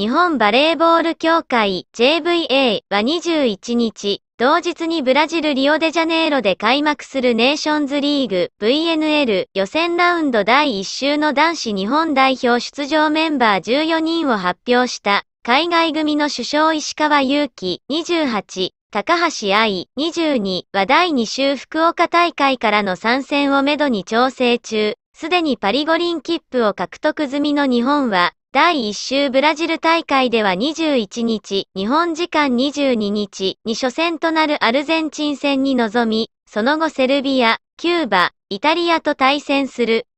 日本バレーボール協会 JVA は21日、同日にブラジルリオデジャネイロで開幕するネーションズリーグ VNL 予選ラウンド第1週の男子日本代表出場メンバー14人を発表した。海外組の首相石川祐希28、高橋愛22は第2週福岡大会からの参戦をめどに調整中。すでにパリ五輪切符を獲得済みの日本は、第1週ブラジル大会では21日、日本時間22日に初戦となるアルゼンチン戦に臨み、その後セルビア、キューバ、イタリアと対戦する。